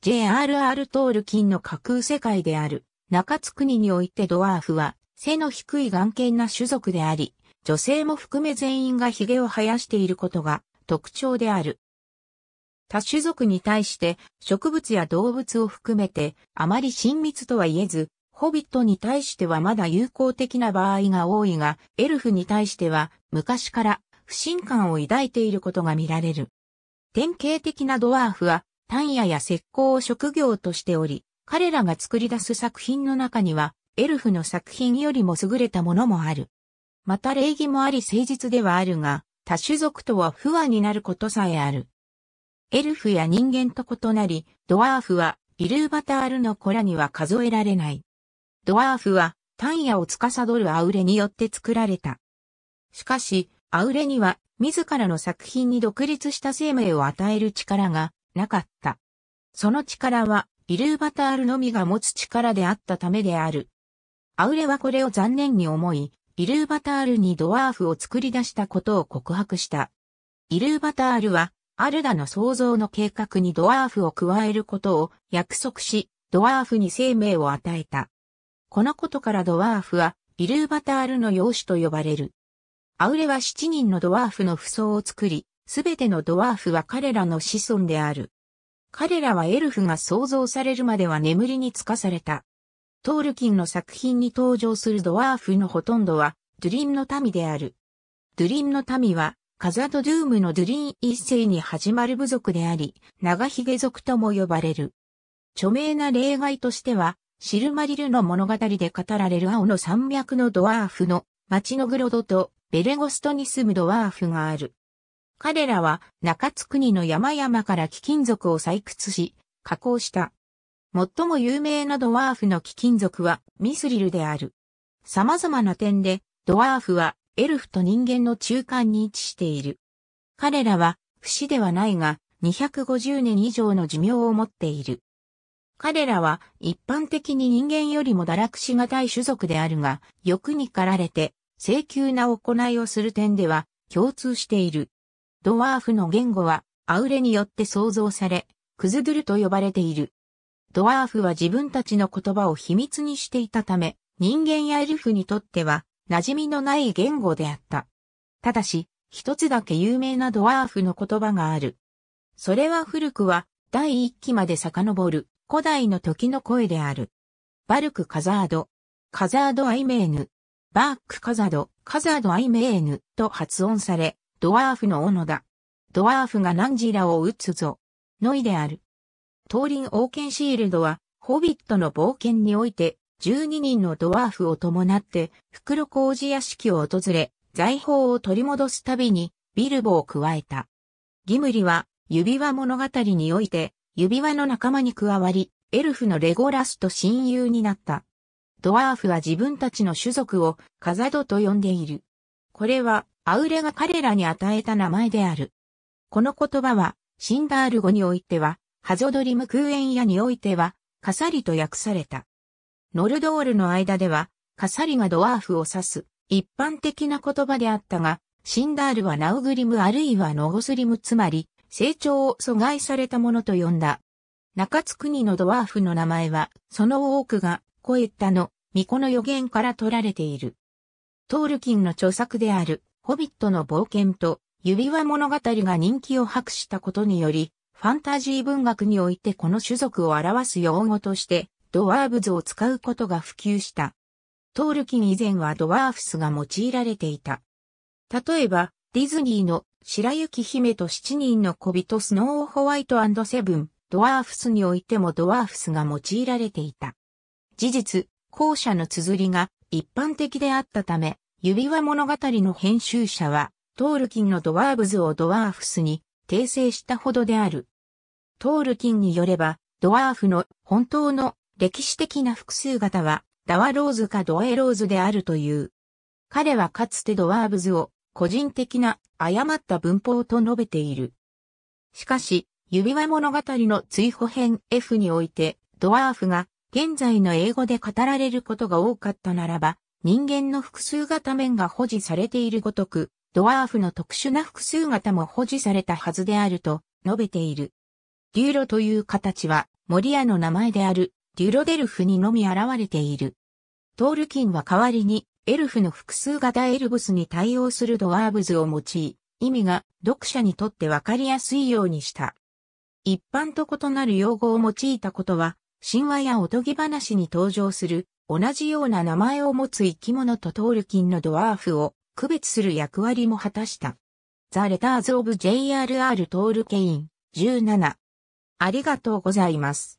J.R.R. トールキンの架空世界である、中津国においてドワーフは、背の低い眼鏡な種族であり、女性も含め全員が髭を生やしていることが特徴である。他種族に対して植物や動物を含めてあまり親密とは言えず、ホビットに対してはまだ友好的な場合が多いが、エルフに対しては昔から不信感を抱いていることが見られる。典型的なドワーフは単野や石膏を職業としており、彼らが作り出す作品の中には、エルフの作品よりも優れたものもある。また礼儀もあり誠実ではあるが、多種族とは不和になることさえある。エルフや人間と異なり、ドワーフは、イルーバタールの子らには数えられない。ドワーフは、単野を司るアウレによって作られた。しかし、アウレには、自らの作品に独立した生命を与える力がなかった。その力は、イルーバタールのみが持つ力であったためである。アウレはこれを残念に思い、イルーバタールにドワーフを作り出したことを告白した。イルーバタールは、アルダの創造の計画にドワーフを加えることを約束し、ドワーフに生命を与えた。このことからドワーフは、イルーバタールの養子と呼ばれる。アウレは7人のドワーフの扶相を作り、すべてのドワーフは彼らの子孫である。彼らはエルフが創造されるまでは眠りにつかされた。トールキンの作品に登場するドワーフのほとんどは、ドゥリンの民である。ドゥリンの民は、カザドドゥームのドゥリン一世に始まる部族であり、長髭族とも呼ばれる。著名な例外としては、シルマリルの物語で語られる青の山脈のドワーフの、町のグロドとベレゴストに住むドワーフがある。彼らは中津国の山々から貴金属を採掘し、加工した。最も有名なドワーフの貴金属はミスリルである。様々な点で、ドワーフはエルフと人間の中間に位置している。彼らは不死ではないが、250年以上の寿命を持っている。彼らは一般的に人間よりも堕落しがたい種族であるが、欲に駆られて、請求な行いをする点では共通している。ドワーフの言語は、アウレによって創造され、クズドゥルと呼ばれている。ドワーフは自分たちの言葉を秘密にしていたため、人間やエルフにとっては、馴染みのない言語であった。ただし、一つだけ有名なドワーフの言葉がある。それは古くは、第一期まで遡る、古代の時の声である。バルク・カザード、カザード・アイメーヌ、バーク・カザード、カザード・アイメーヌと発音され、ドワーフの斧だ。ドワーフが何時らを撃つぞ。ノイである。トーオー王権シールドは、ホビットの冒険において、12人のドワーフを伴って、袋工事屋敷を訪れ、財宝を取り戻すたびに、ビルボを加えた。ギムリは、指輪物語において、指輪の仲間に加わり、エルフのレゴラスと親友になった。ドワーフは自分たちの種族を、カザドと呼んでいる。これは、アウレが彼らに与えた名前である。この言葉は、シンダール語においては、ハゾドリム空園屋においては、カサリと訳された。ノルドールの間では、カサリがドワーフを指す、一般的な言葉であったが、シンダールはナウグリムあるいはノゴスリムつまり、成長を阻害されたものと呼んだ。中津国のドワーフの名前は、その多くが、コエッタの、巫女の予言から取られている。トールキンの著作である、ホビットの冒険と指輪物語が人気を博したことにより、ファンタジー文学においてこの種族を表す用語として、ドワーブズを使うことが普及した。トールキン以前はドワーフスが用いられていた。例えば、ディズニーの白雪姫と七人の小人スノーホワイトセブン、ドワーフスにおいてもドワーフスが用いられていた。事実、後者の綴りが一般的であったため、指輪物語の編集者は、トールキンのドワーブズをドワーフスに訂正したほどである。トールキンによれば、ドワーフの本当の歴史的な複数型は、ダワローズかドエローズであるという。彼はかつてドワーブズを個人的な誤った文法と述べている。しかし、指輪物語の追放編 F において、ドワーフが現在の英語で語られることが多かったならば、人間の複数型面が保持されているごとく、ドワーフの特殊な複数型も保持されたはずであると述べている。デューロという形は、森屋の名前である、デュロデルフにのみ現れている。トールキンは代わりに、エルフの複数型エルブスに対応するドワーブズを用い、意味が読者にとってわかりやすいようにした。一般と異なる用語を用いたことは、神話やおとぎ話に登場する同じような名前を持つ生き物とトールキンのドワーフを区別する役割も果たした。ザ・レターズ・オブ・ JRR・ トールケイン17。ありがとうございます。